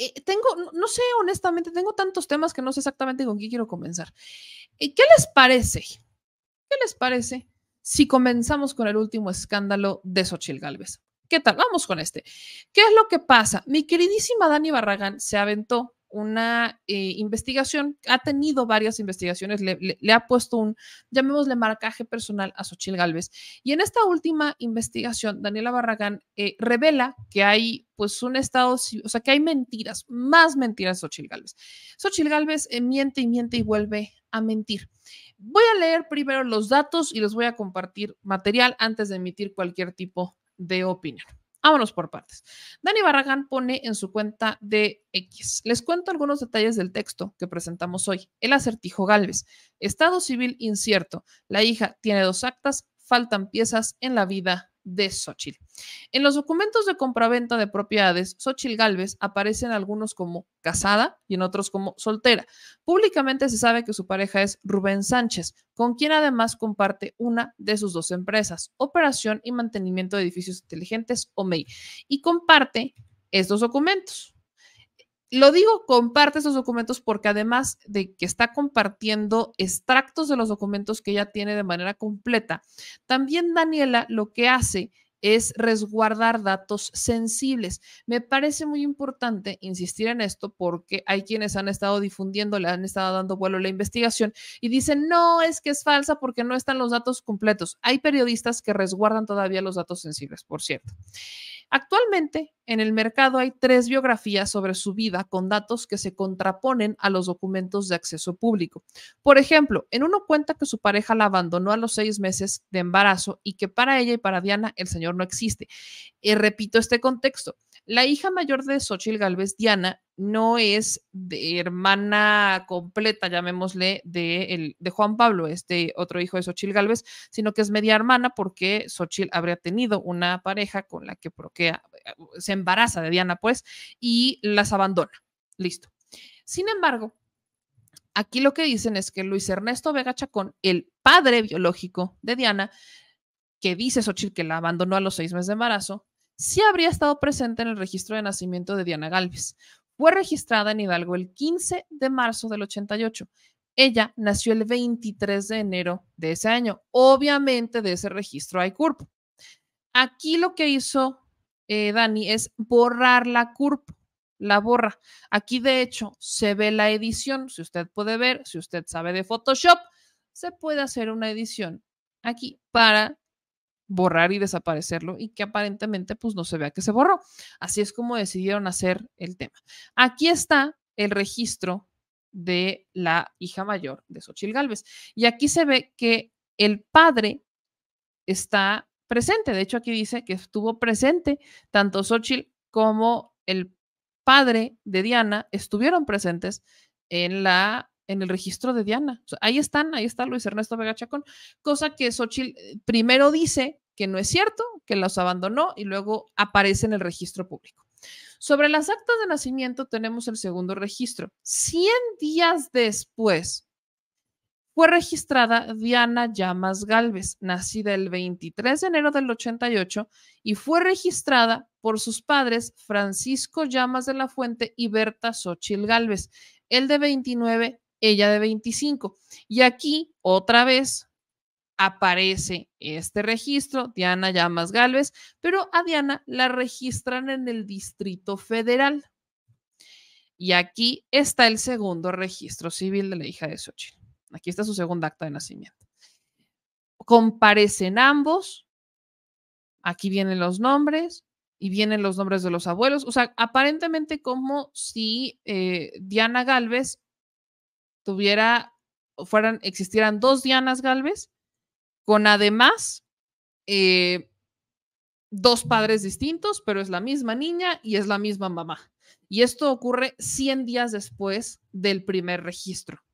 Eh, tengo, no sé, honestamente, tengo tantos temas que no sé exactamente con qué quiero comenzar. Eh, ¿Qué les parece? ¿Qué les parece si comenzamos con el último escándalo de Xochil Gálvez? ¿Qué tal? Vamos con este. ¿Qué es lo que pasa? Mi queridísima Dani Barragán se aventó una eh, investigación, ha tenido varias investigaciones, le, ha puesto un, llamémosle marcaje personal a Xochil Gálvez. Y en esta última investigación, Daniela Barragán eh, revela que hay pues un estado, o sea, que hay mentiras, más mentiras de Xochil Gálvez. Xochil Gálvez eh, miente y miente y vuelve a mentir. Voy a leer primero los datos y les voy a compartir material antes de emitir cualquier tipo de opinión. Vámonos por partes. Dani Barragán pone en su cuenta de X. Les cuento algunos detalles del texto que presentamos hoy. El acertijo Galvez. Estado civil incierto. La hija tiene dos actas. Faltan piezas en la vida de En los documentos de compraventa de propiedades, Xochitl Galvez aparece algunos como casada y en otros como soltera. Públicamente se sabe que su pareja es Rubén Sánchez, con quien además comparte una de sus dos empresas, Operación y Mantenimiento de Edificios Inteligentes, OMEI, y comparte estos documentos. Lo digo, comparte esos documentos porque además de que está compartiendo extractos de los documentos que ella tiene de manera completa, también Daniela lo que hace es resguardar datos sensibles. Me parece muy importante insistir en esto porque hay quienes han estado difundiendo, le han estado dando vuelo a la investigación y dicen, no, es que es falsa porque no están los datos completos. Hay periodistas que resguardan todavía los datos sensibles, por cierto. Actualmente, en el mercado hay tres biografías sobre su vida con datos que se contraponen a los documentos de acceso público. Por ejemplo, en uno cuenta que su pareja la abandonó a los seis meses de embarazo y que para ella y para Diana el señor no existe. Y eh, repito este contexto. La hija mayor de Xochitl Galvez, Diana, no es de hermana completa, llamémosle, de, Juan Pablo, este otro hijo de Xochitl Galvez, sino que es media hermana porque Xochitl habría tenido una pareja con la que se embaraza de Diana, pues, y las abandona. Listo. Sin embargo, aquí lo que dicen es que Luis Ernesto Vega Chacón, el padre biológico de Diana, que dice Xochitl que la abandonó a los seis meses de embarazo, sí habría estado presente en el registro de nacimiento de Diana Galvez. Fue registrada en Hidalgo el 15 de marzo del 88. Ella nació el 23 de enero de ese año. Obviamente de ese registro hay CURP. Aquí lo que hizo eh, Dani es borrar la CURP, la borra. Aquí de hecho se ve la edición. Si usted puede ver, si usted sabe de Photoshop, se puede hacer una edición aquí para borrar y desaparecerlo y que aparentemente pues no se vea que se borró. Así es como decidieron hacer el tema. Aquí está el registro de la hija mayor de Xochil Gálvez. Y aquí se ve que el padre está presente. De hecho, aquí dice que estuvo presente tanto Xochil como el padre de Diana estuvieron presentes en la en el registro de Diana. ahí están, ahí está Luis Ernesto Vega Chacón, cosa que Xochitl eh, primero dice que no es cierto, que los abandonó y luego aparece en el registro público. Sobre las actas de nacimiento tenemos el segundo registro. 100 días después fue registrada Diana Llamas Galvez, nacida el 23 de enero del 88 y fue registrada por sus padres Francisco Llamas de la Fuente y Berta Xochil Galvez, el de 29 ella de 25. Y aquí otra vez aparece este registro, Diana Llamas Galvez, pero a Diana la registran en el Distrito Federal. Y aquí está el segundo registro civil de la hija de Xochitl. Aquí está su segundo acta de nacimiento. Comparecen ambos. Aquí vienen los nombres y vienen los nombres de los abuelos. O sea, aparentemente como si eh, Diana Galvez tuviera, fueran, existieran dos Dianas Galvez, con además eh, dos padres distintos, pero es la misma niña y es la misma mamá. Y esto ocurre 100 días después del primer registro.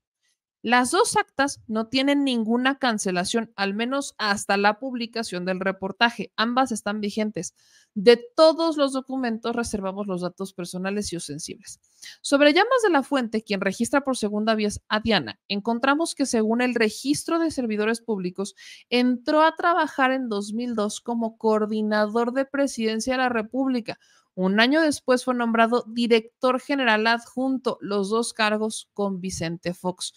Las dos actas no tienen ninguna cancelación, al menos hasta la publicación del reportaje. Ambas están vigentes. De todos los documentos reservamos los datos personales y o sensibles. Sobre llamas de la fuente, quien registra por segunda vez a Diana, encontramos que según el registro de servidores públicos, entró a trabajar en 2002 como coordinador de presidencia de la República. Un año después fue nombrado director general adjunto, los dos cargos con Vicente Fox.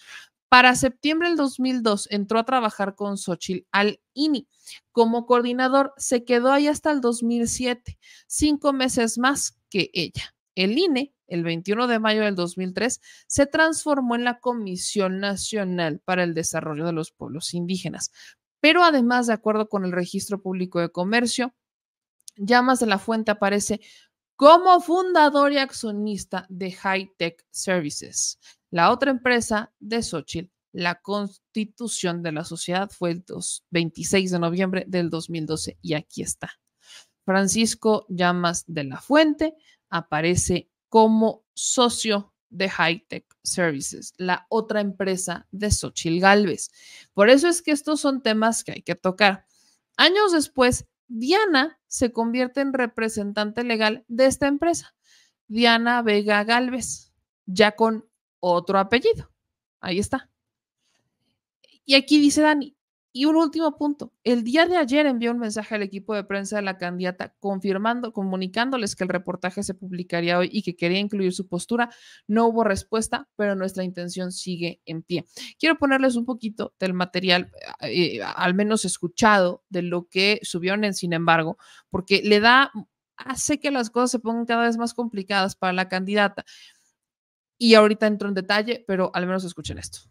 Para septiembre del 2002 entró a trabajar con Xochitl al INI como coordinador. Se quedó ahí hasta el 2007, cinco meses más que ella. El INE, el 21 de mayo del 2003, se transformó en la Comisión Nacional para el Desarrollo de los Pueblos Indígenas. Pero además, de acuerdo con el Registro Público de Comercio, Llamas de la Fuente aparece como fundador y accionista de High Tech Services, la otra empresa de Xochitl. La constitución de la sociedad fue el 26 de noviembre del 2012 y aquí está. Francisco Llamas de la Fuente aparece como socio de High Tech Services, la otra empresa de Sochil Galvez. Por eso es que estos son temas que hay que tocar. Años después, Diana se convierte en representante legal de esta empresa, Diana Vega Galvez, ya con otro apellido. Ahí está. Y aquí dice Dani, y un último punto. El día de ayer envió un mensaje al equipo de prensa de la candidata confirmando, comunicándoles que el reportaje se publicaría hoy y que quería incluir su postura. No hubo respuesta, pero nuestra intención sigue en pie. Quiero ponerles un poquito del material, eh, al menos escuchado, de lo que subieron en Sin embargo, porque le da, hace que las cosas se pongan cada vez más complicadas para la candidata. Y ahorita entro en detalle, pero al menos escuchen esto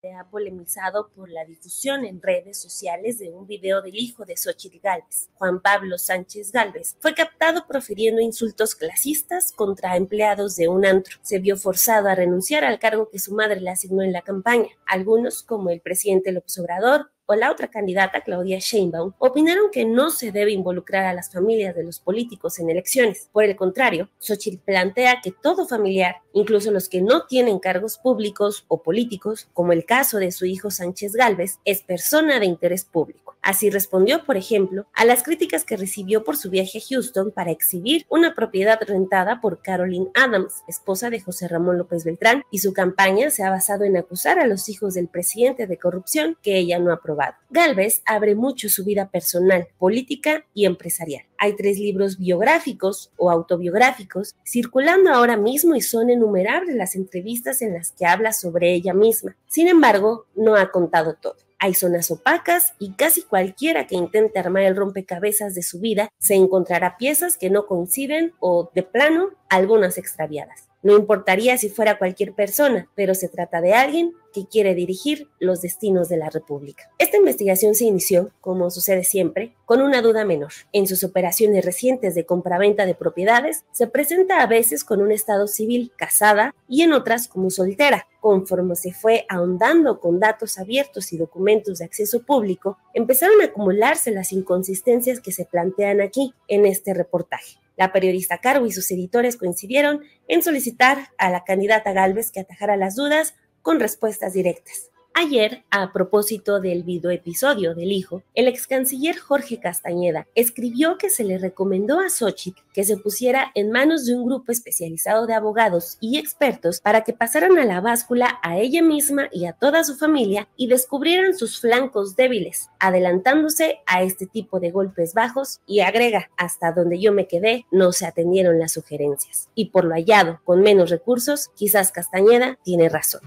se ha polemizado por la difusión en redes sociales de un video del hijo de Xochitl Gálvez, Juan Pablo Sánchez Gálvez. Fue captado profiriendo insultos clasistas contra empleados de un antro. Se vio forzado a renunciar al cargo que su madre le asignó en la campaña. Algunos, como el presidente López Obrador, o la otra candidata, Claudia Sheinbaum, opinaron que no se debe involucrar a las familias de los políticos en elecciones. Por el contrario, Xochitl plantea que todo familiar, incluso los que no tienen cargos públicos o políticos, como el caso de su hijo Sánchez Galvez, es persona de interés público. Así respondió, por ejemplo, a las críticas que recibió por su viaje a Houston para exhibir una propiedad rentada por Caroline Adams, esposa de José Ramón López Beltrán, y su campaña se ha basado en acusar a los hijos del presidente de corrupción que ella no aprobó. Galvez abre mucho su vida personal, política y empresarial. Hay tres libros biográficos o autobiográficos circulando ahora mismo y son innumerables las entrevistas en las que habla sobre ella misma. Sin embargo, no ha contado todo. Hay zonas opacas y casi cualquiera que intente armar el rompecabezas de su vida se encontrará piezas que no coinciden o, de plano, algunas extraviadas. No importaría si fuera cualquier persona, pero se trata de alguien que quiere dirigir los destinos de la República. Esta investigación se inició, como sucede siempre, con una duda menor. En sus operaciones recientes de compraventa de propiedades, se presenta a veces con un estado civil casada y en otras como soltera. Conforme se fue ahondando con datos abiertos y documentos de acceso público, empezaron a acumularse las inconsistencias que se plantean aquí en este reportaje. La periodista Caro y sus editores coincidieron en solicitar a la candidata Galvez que atajara las dudas con respuestas directas. Ayer, a propósito del videoepisodio del hijo, el ex canciller Jorge Castañeda escribió que se le recomendó a Xochitl que se pusiera en manos de un grupo especializado de abogados y expertos para que pasaran a la báscula a ella misma y a toda su familia y descubrieran sus flancos débiles, adelantándose a este tipo de golpes bajos y agrega, hasta donde yo me quedé, no se atendieron las sugerencias. Y por lo hallado, con menos recursos, quizás Castañeda tiene razón.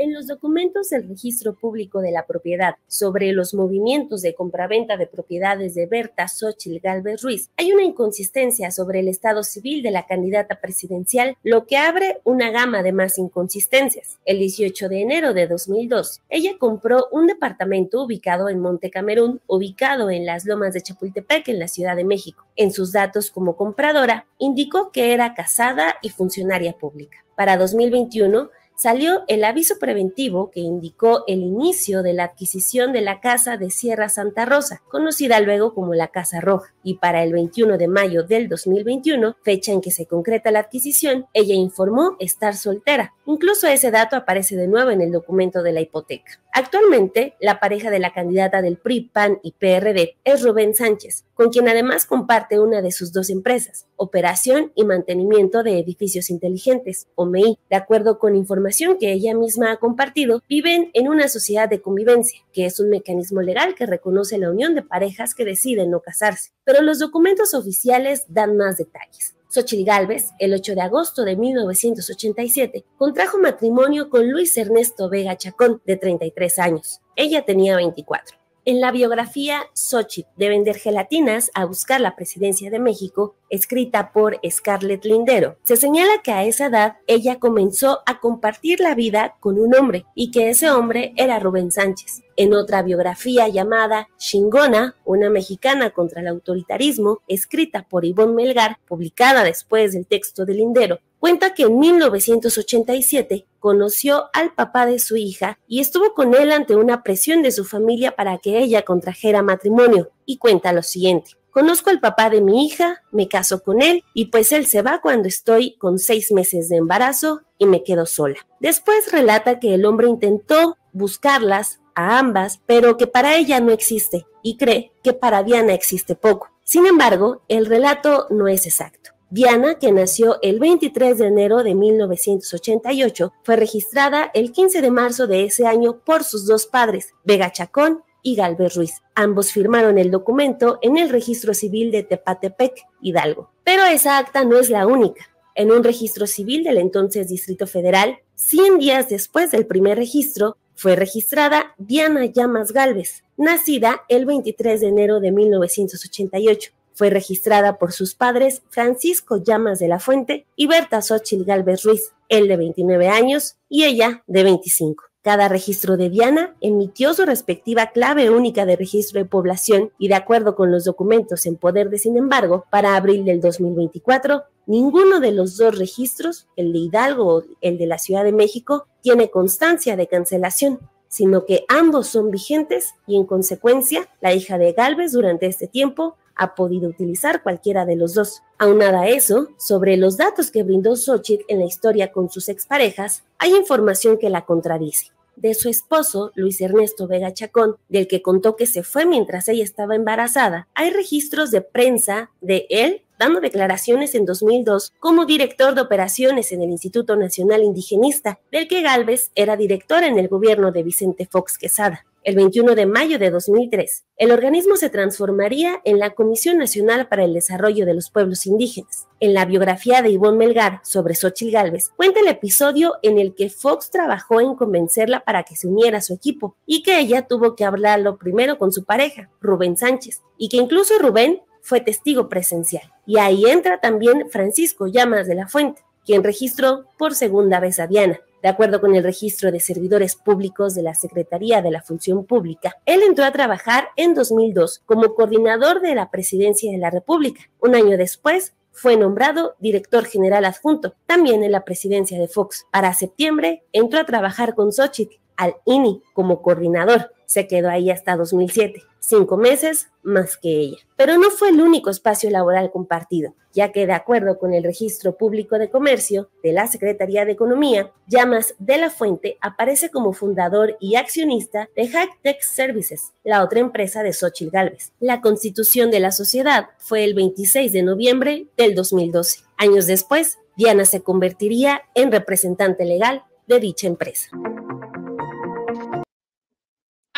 En los documentos del Registro Público de la Propiedad sobre los movimientos de compraventa de propiedades de Berta Xochitl Galvez Ruiz, hay una inconsistencia sobre el estado civil de la candidata presidencial, lo que abre una gama de más inconsistencias. El 18 de enero de 2002, ella compró un departamento ubicado en Monte Camerún, ubicado en las lomas de Chapultepec, en la Ciudad de México. En sus datos como compradora, indicó que era casada y funcionaria pública. Para 2021, salió el aviso preventivo que indicó el inicio de la adquisición de la Casa de Sierra Santa Rosa, conocida luego como la Casa Roja, y para el 21 de mayo del 2021, fecha en que se concreta la adquisición, ella informó estar soltera. Incluso ese dato aparece de nuevo en el documento de la hipoteca. Actualmente, la pareja de la candidata del PRI, PAN y PRD es Rubén Sánchez, con quien además comparte una de sus dos empresas, Operación y Mantenimiento de Edificios Inteligentes, OMEI. De acuerdo con información que ella misma ha compartido, viven en una sociedad de convivencia, que es un mecanismo legal que reconoce la unión de parejas que deciden no casarse. Pero los documentos oficiales dan más detalles. Xochitl Galvez, el 8 de agosto de 1987, contrajo matrimonio con Luis Ernesto Vega Chacón, de 33 años. Ella tenía 24. En la biografía Xochitl de vender gelatinas a buscar la presidencia de México, escrita por Scarlett Lindero. Se señala que a esa edad ella comenzó a compartir la vida con un hombre y que ese hombre era Rubén Sánchez. En otra biografía llamada Chingona, una mexicana contra el autoritarismo, escrita por Ivonne Melgar, publicada después del texto de Lindero, cuenta que en 1987 conoció al papá de su hija y estuvo con él ante una presión de su familia para que ella contrajera matrimonio, y cuenta lo siguiente. Conozco al papá de mi hija, me caso con él y pues él se va cuando estoy con seis meses de embarazo y me quedo sola. Después relata que el hombre intentó buscarlas a ambas, pero que para ella no existe y cree que para Diana existe poco. Sin embargo, el relato no es exacto. Diana, que nació el 23 de enero de 1988, fue registrada el 15 de marzo de ese año por sus dos padres, Vega Chacón y Galvez Ruiz. Ambos firmaron el documento en el registro civil de Tepatepec, Hidalgo. Pero esa acta no es la única. En un registro civil del entonces Distrito Federal, 100 días después del primer registro, fue registrada Diana Llamas Galvez, nacida el 23 de enero de 1988. Fue registrada por sus padres Francisco Llamas de la Fuente y Berta Sochil Galvez Ruiz, él de 29 años y ella de 25. Cada registro de Diana emitió su respectiva clave única de registro de población y de acuerdo con los documentos en poder de sin embargo, para abril del 2024, ninguno de los dos registros, el de Hidalgo o el de la Ciudad de México, tiene constancia de cancelación sino que ambos son vigentes y en consecuencia la hija de Galvez durante este tiempo ha podido utilizar cualquiera de los dos. Aunada a eso, sobre los datos que brindó Xochitl en la historia con sus exparejas, hay información que la contradice de su esposo, Luis Ernesto Vega Chacón, del que contó que se fue mientras ella estaba embarazada. Hay registros de prensa de él dando declaraciones en 2002 como director de operaciones en el Instituto Nacional Indigenista, del que Galvez era director en el gobierno de Vicente Fox Quesada. El 21 de mayo de 2003, el organismo se transformaría en la Comisión Nacional para el Desarrollo de los Pueblos Indígenas. En la biografía de Ivonne Melgar sobre Xochitl Galvez, cuenta el episodio en el que Fox trabajó en convencerla para que se uniera a su equipo y que ella tuvo que hablarlo primero con su pareja, Rubén Sánchez, y que incluso Rubén fue testigo presencial. Y ahí entra también Francisco Llamas de la Fuente, quien registró por segunda vez a Diana, de acuerdo con el registro de servidores públicos de la Secretaría de la Función Pública, él entró a trabajar en 2002 como coordinador de la Presidencia de la República. Un año después, fue nombrado director general adjunto, también en la presidencia de Fox. Para septiembre, entró a trabajar con Xochitl al INI como coordinador. Se quedó ahí hasta 2007, cinco meses más que ella. Pero no fue el único espacio laboral compartido, ya que de acuerdo con el Registro Público de Comercio de la Secretaría de Economía, Llamas de la Fuente aparece como fundador y accionista de hacktech Services, la otra empresa de Xochitl Galvez. La constitución de la sociedad fue el 26 de noviembre del 2012. Años después, Diana se convertiría en representante legal de dicha empresa.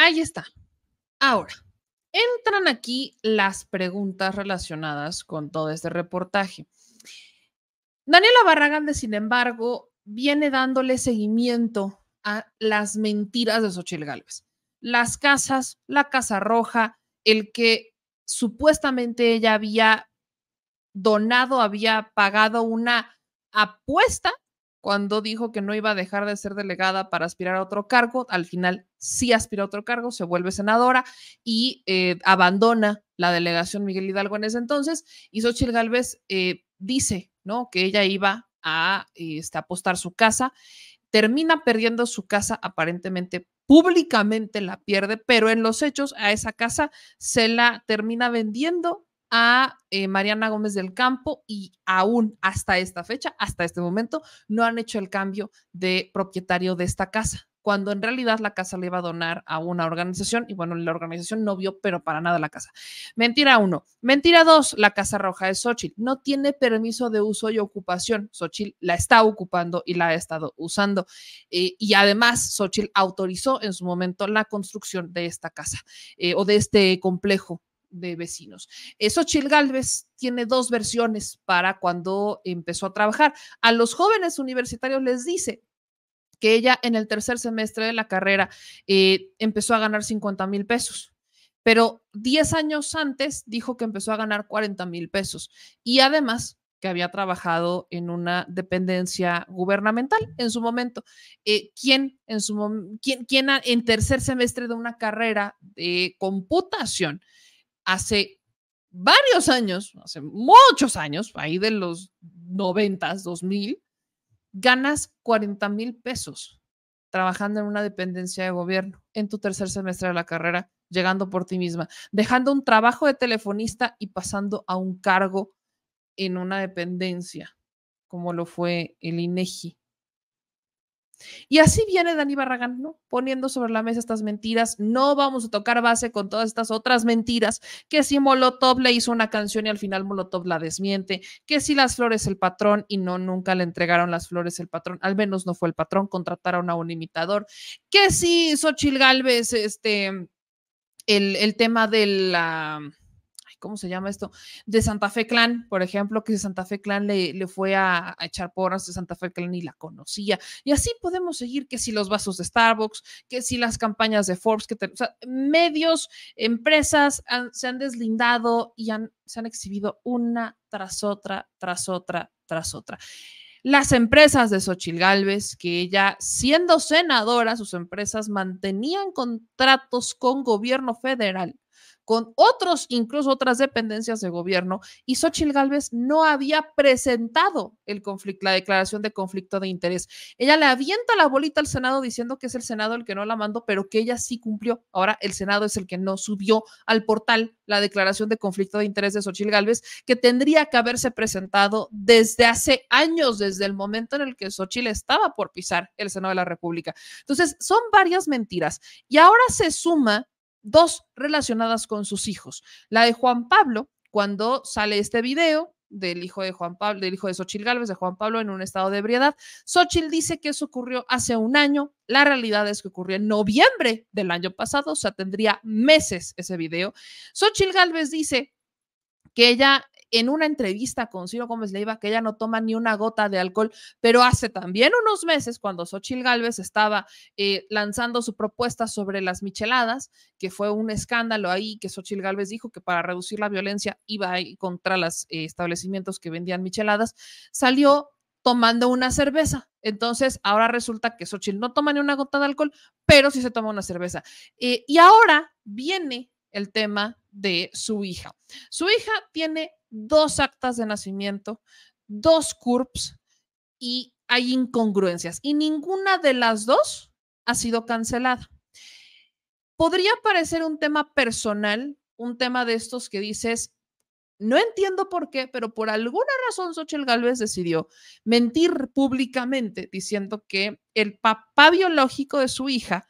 Ahí está. Ahora, entran aquí las preguntas relacionadas con todo este reportaje. Daniela Barragán, sin embargo, viene dándole seguimiento a las mentiras de Xochitl Gálvez. Las casas, la Casa Roja, el que supuestamente ella había donado, había pagado una apuesta cuando dijo que no iba a dejar de ser delegada para aspirar a otro cargo. Al final sí aspira a otro cargo, se vuelve senadora y eh, abandona la delegación Miguel Hidalgo en ese entonces. Y Xochitl Gálvez eh, dice ¿no? que ella iba a este, apostar su casa, termina perdiendo su casa aparentemente públicamente la pierde, pero en los hechos a esa casa se la termina vendiendo a eh, Mariana Gómez del Campo y aún hasta esta fecha, hasta este momento, no han hecho el cambio de propietario de esta casa cuando en realidad la casa le iba a donar a una organización y bueno, la organización no vio pero para nada la casa. Mentira uno. Mentira dos, la Casa Roja de Xochitl no tiene permiso de uso y ocupación. Xochitl la está ocupando y la ha estado usando. Eh, y además, Xochitl autorizó en su momento la construcción de esta casa eh, o de este complejo de vecinos. eso eh, Galvez tiene dos versiones para cuando empezó a trabajar. A los jóvenes universitarios les dice que ella en el tercer semestre de la carrera eh, empezó a ganar 50 mil pesos pero 10 años antes dijo que empezó a ganar 40 mil pesos y además que había trabajado en una dependencia gubernamental en su momento. Eh, ¿Quién en su quién en tercer semestre de una carrera de computación hace varios años, hace muchos años, ahí de los 90, 2000, ganas 40 mil pesos trabajando en una dependencia de gobierno en tu tercer semestre de la carrera, llegando por ti misma, dejando un trabajo de telefonista y pasando a un cargo en una dependencia, como lo fue el INEGI. Y así viene Dani Barragán, ¿no? Poniendo sobre la mesa estas mentiras. No vamos a tocar base con todas estas otras mentiras, que si Molotov le hizo una canción y al final Molotov la desmiente, que si las flores el patrón y no, nunca le entregaron las flores el patrón, al menos no fue el patrón, contrataron a un imitador, que si Xochil Galvez, este, el, el tema de la... ¿cómo se llama esto? De Santa Fe Clan, por ejemplo, que Santa Fe Clan le, fue a, echar porras de Santa Fe Clan y la conocía. Y así podemos seguir que si los vasos de Starbucks, que si las campañas de Forbes, que medios, empresas se han deslindado y se han exhibido una tras otra, tras otra, tras otra las empresas de Xochil Gálvez, que ella, siendo senadora, sus empresas mantenían contratos con gobierno federal con otros, incluso otras dependencias de gobierno, y Xochitl Gálvez no había presentado el la declaración de conflicto de interés. Ella le avienta la bolita al Senado diciendo que es el Senado el que no la mandó, pero que ella sí cumplió. Ahora el Senado es el que no subió al portal la declaración de conflicto de interés de Xochitl Gálvez, que tendría que haberse presentado desde hace años, desde el momento en el que Xochitl estaba por pisar el Senado de la República. Entonces, son varias mentiras. Y ahora se suma dos relacionadas con sus hijos. La de Juan Pablo, cuando sale este video del hijo de Juan Pablo, del hijo de Xochil Gálvez, de Juan Pablo en un estado de ebriedad. Xochil dice que eso ocurrió hace un año. La realidad es que ocurrió en noviembre del año pasado, o sea, tendría meses ese video. Xochil Gálvez dice que ella en una entrevista con Ciro Gómez iba que ella no toma ni una gota de alcohol, pero hace también unos meses, cuando Xochil Gálvez estaba eh, lanzando su propuesta sobre las micheladas, que fue un escándalo ahí, que Xochil Gálvez dijo que para reducir la violencia iba contra los eh, establecimientos que vendían micheladas, salió tomando una cerveza. Entonces, ahora resulta que Xochitl no toma ni una gota de alcohol, pero sí se toma una cerveza. Eh, y ahora viene el tema de su hija. Su hija tiene dos actas de nacimiento, dos CURPS y hay incongruencias. Y ninguna de las dos ha sido cancelada. Podría parecer un tema personal, un tema de estos que dices, no entiendo por qué, pero por alguna razón Sochel Gálvez decidió mentir públicamente diciendo que el papá biológico de su hija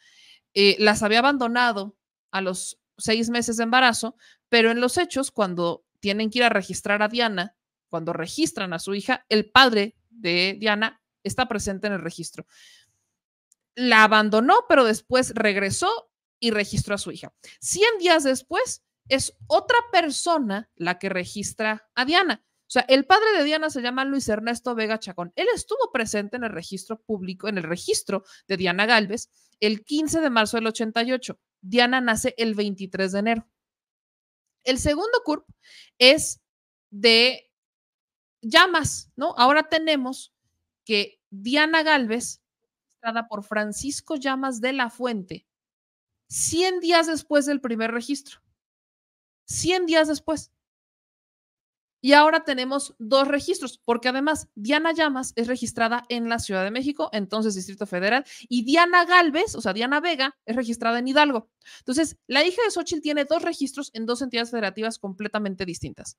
eh, las había abandonado a los seis meses de embarazo, pero en los hechos, cuando tienen que ir a registrar a Diana. Cuando registran a su hija, el padre de Diana está presente en el registro. La abandonó, pero después regresó y registró a su hija. Cien días después, es otra persona la que registra a Diana. O sea, el padre de Diana se llama Luis Ernesto Vega Chacón. Él estuvo presente en el registro público, en el registro de Diana Galvez, el 15 de marzo del 88. Diana nace el 23 de enero. El segundo CURP es de llamas, ¿no? Ahora tenemos que Diana Galvez, registrada por Francisco Llamas de la Fuente, 100 días después del primer registro. 100 días después. Y ahora tenemos dos registros, porque además Diana Llamas es registrada en la Ciudad de México, entonces Distrito Federal, y Diana Galvez, o sea, Diana Vega, es registrada en Hidalgo. Entonces, la hija de Xochitl tiene dos registros en dos entidades federativas completamente distintas.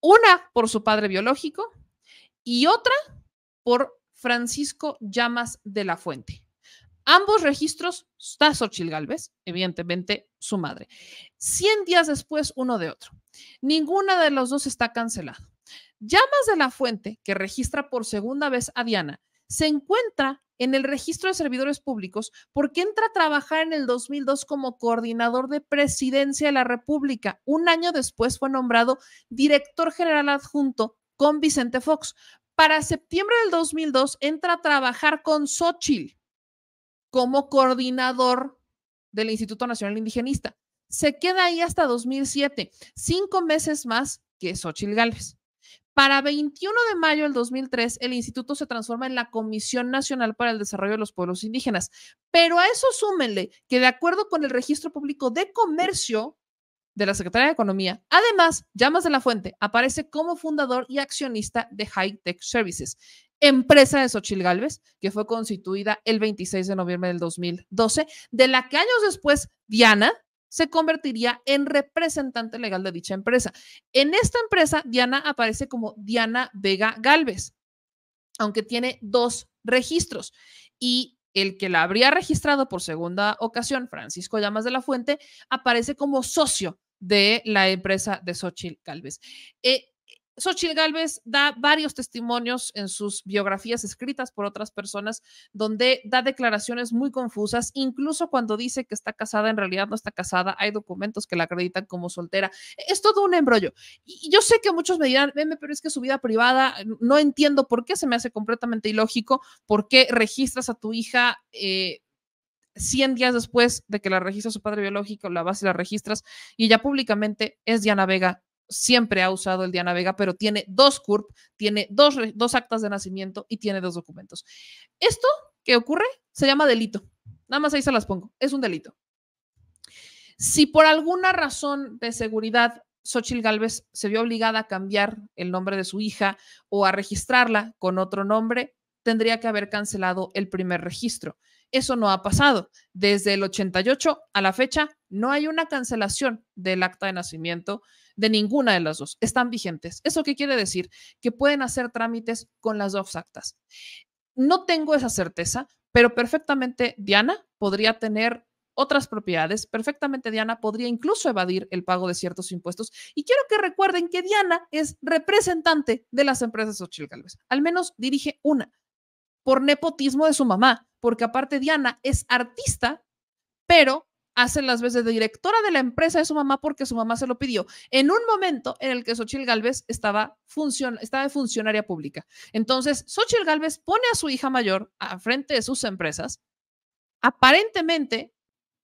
Una por su padre biológico y otra por Francisco Llamas de la Fuente. Ambos registros está Xochitl Galvez, evidentemente su madre. Cien días después, uno de otro. Ninguna de los dos está cancelado. Llamas de la Fuente, que registra por segunda vez a Diana, se encuentra en el registro de servidores públicos porque entra a trabajar en el 2002 como coordinador de presidencia de la República. Un año después fue nombrado director general adjunto con Vicente Fox. Para septiembre del 2002 entra a trabajar con Xochitl como coordinador del Instituto Nacional Indigenista se queda ahí hasta 2007, cinco meses más que Xochitl Gálvez. Para 21 de mayo del 2003, el instituto se transforma en la Comisión Nacional para el Desarrollo de los Pueblos Indígenas. Pero a eso súmenle que de acuerdo con el Registro Público de Comercio de la Secretaría de Economía, además, Llamas de la Fuente aparece como fundador y accionista de High Tech Services, empresa de Xochil Gálvez, que fue constituida el 26 de noviembre del 2012, de la que años después Diana, se convertiría en representante legal de dicha empresa. En esta empresa, Diana aparece como Diana Vega Galvez, aunque tiene dos registros y el que la habría registrado por segunda ocasión, Francisco Llamas de la Fuente, aparece como socio de la empresa de Xochitl Galvez. Eh, Xochitl Galvez da varios testimonios en sus biografías escritas por otras personas, donde da declaraciones muy confusas, incluso cuando dice que está casada, en realidad no está casada, hay documentos que la acreditan como soltera. E-, es todo un embrollo. Y yo sé que muchos me dirán, meme, pero es que su vida privada, no entiendo por qué se me hace completamente ilógico, por qué registras a tu hija. Eh, cien 100 días después de que la registra su padre biológico, la vas y la registras, y ya públicamente es Diana Vega siempre ha usado el Diana Vega, pero tiene dos CURP, tiene dos, dos actas de nacimiento y tiene dos documentos. Esto que ocurre se llama delito. Nada más ahí se las pongo. Es un delito. Si por alguna razón de seguridad Xochitl Galvez se vio obligada a cambiar el nombre de su hija o a registrarla con otro nombre, tendría que haber cancelado el primer registro. Eso no ha pasado. Desde el 88 a la fecha no hay una cancelación del acta de nacimiento de ninguna de las dos, están vigentes. ¿Eso qué quiere decir? Que pueden hacer trámites con las dos actas. No tengo esa certeza, pero perfectamente Diana podría tener otras propiedades, perfectamente Diana podría incluso evadir el pago de ciertos impuestos. Y quiero que recuerden que Diana es representante de las empresas Ochil Galvez, al menos dirige una, por nepotismo de su mamá, porque aparte Diana es artista, pero hace las veces de directora de la empresa de su mamá porque su mamá se lo pidió, en un momento en el que Xochil Gálvez estaba, de funcionaria pública. Entonces, Xochil Gálvez pone a su hija mayor a frente de sus empresas, aparentemente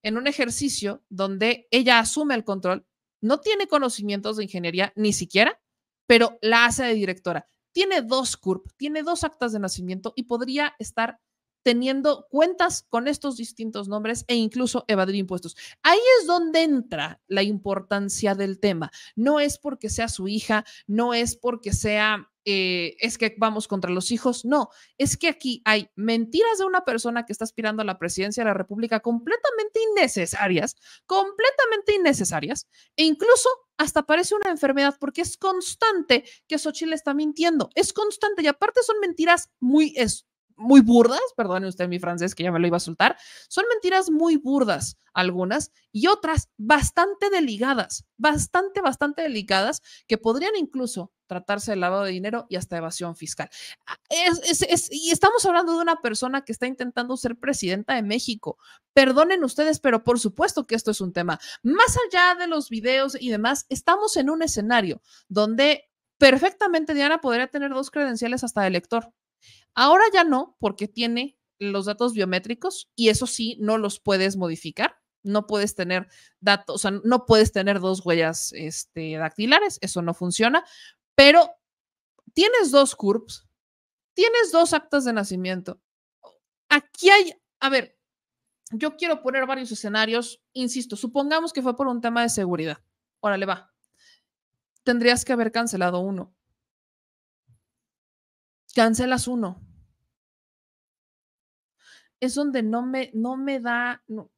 en un ejercicio donde ella asume el control, no tiene conocimientos de ingeniería ni siquiera, pero la hace de directora. Tiene dos CURP, tiene dos actas de nacimiento y podría estar teniendo cuentas con estos distintos nombres e incluso evadir impuestos. Ahí es donde entra la importancia del tema. No es porque sea su hija, no es porque sea, eh, es que vamos contra los hijos, no, es que aquí hay mentiras de una persona que está aspirando a la presidencia de la República completamente innecesarias, completamente innecesarias, e incluso hasta parece una enfermedad porque es constante que Xochitl está mintiendo, es constante y aparte son mentiras muy muy burdas, perdone usted mi francés que ya me lo iba a soltar, son mentiras muy burdas algunas y otras bastante delicadas, bastante, bastante delicadas que podrían incluso tratarse de lavado de dinero y hasta evasión fiscal. Ah, y estamos hablando de una persona que está intentando ser presidenta de México. Perdonen ustedes, pero por supuesto que esto es un tema. Más allá de los videos y demás, estamos en un escenario donde perfectamente Diana podría tener dos credenciales hasta de elector Ahora ya no, porque tiene los datos biométricos y eso sí, no los puedes modificar. No puedes tener datos, o sea, no puedes tener dos huellas este, dactilares, eso no funciona, pero tienes dos CURPS, tienes dos actas de nacimiento. Aquí hay, a ver, yo quiero poner varios escenarios, insisto, supongamos que fue por un tema de seguridad. Órale, va. Tendrías que haber cancelado uno cancelas uno. Es donde no me, no me da, no,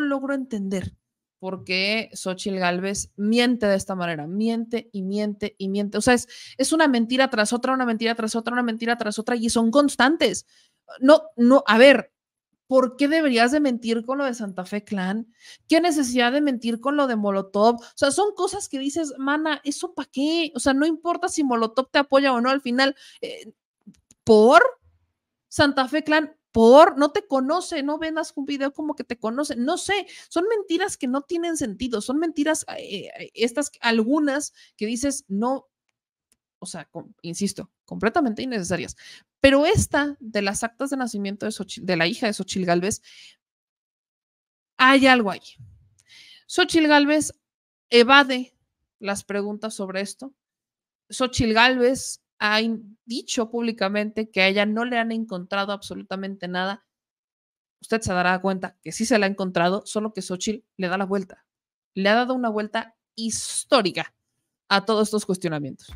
logro entender por qué Xochitl Galvez miente de esta manera, miente y miente y miente. O sea, es, es una mentira tras otra, una mentira tras otra, una mentira tras otra y son constantes. No, no, a ver, ¿por qué deberías de mentir con lo de Santa Fe Clan? ¿Qué necesidad de mentir con lo de Molotov? O sea, son cosas que dices, mana, ¿eso para qué? O sea, no importa si Molotov te apoya o no, al final eh, por Santa Fe Clan, por no te conoce, no vendas un video como que te conoce, no sé, son mentiras que no tienen sentido, son mentiras, eh, eh, estas algunas que dices, no, o sea, insisto, completamente innecesarias. Pero esta de las actas de nacimiento de, la hija de Xochil Galvez, hay algo ahí. Xochil Galvez evade las preguntas sobre esto. Xochil Gálvez ha dicho públicamente que a ella no le han encontrado absolutamente nada, usted se dará cuenta que sí se la ha encontrado, solo que Xochitl le da la vuelta. Le ha dado una vuelta histórica a todos estos cuestionamientos.